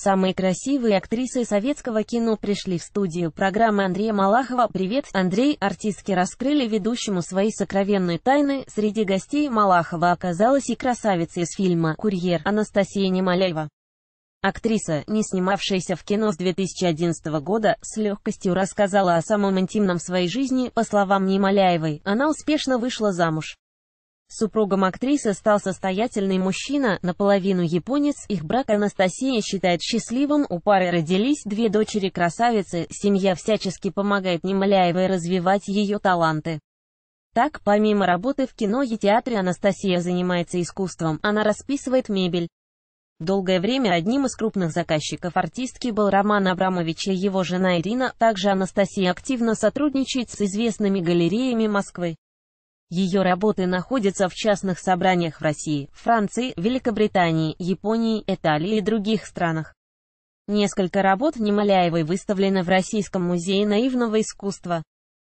Самые красивые актрисы советского кино пришли в студию программы Андрея Малахова «Привет, Андрей». Артистки раскрыли ведущему свои сокровенные тайны. Среди гостей Малахова оказалась и красавица из фильма «Курьер» Анастасия Немоляева. Актриса, не снимавшаяся в кино с 2011 года, с легкостью рассказала о самом интимном своей жизни, по словам Немоляевой, она успешно вышла замуж. Супругом актрисы стал состоятельный мужчина, наполовину японец. Их брак Анастасия считает счастливым, у пары родились две дочери-красавицы, семья всячески помогает Немоляевой развивать ее таланты. Так, помимо работы в кино и театре Анастасия занимается искусством, она расписывает мебель. Долгое время одним из крупных заказчиков артистки был Роман Абрамович и его жена Ирина, также Анастасия активно сотрудничает с известными галереями Москвы. Ее работы находятся в частных собраниях в России, Франции, Великобритании, Японии, Италии и других странах. Несколько работ Немоляевой выставлено в Российском музее наивного искусства.